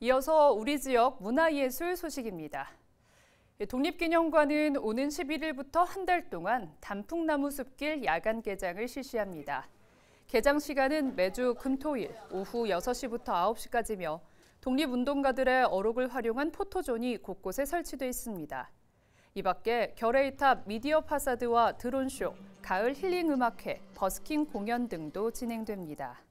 이어서 우리 지역 문화예술 소식입니다. 예, 독립기념관은 오는 11일부터 한 달 동안 단풍나무 숲길 야간 개장을 실시합니다. 개장 시간은 매주 금토일 오후 6시부터 9시까지며 독립운동가들의 어록을 활용한 포토존이 곳곳에 설치돼 있습니다. 이 밖에 결의탑 미디어 파사드와 드론쇼, 가을 힐링 음악회, 버스킹 공연 등도 진행됩니다.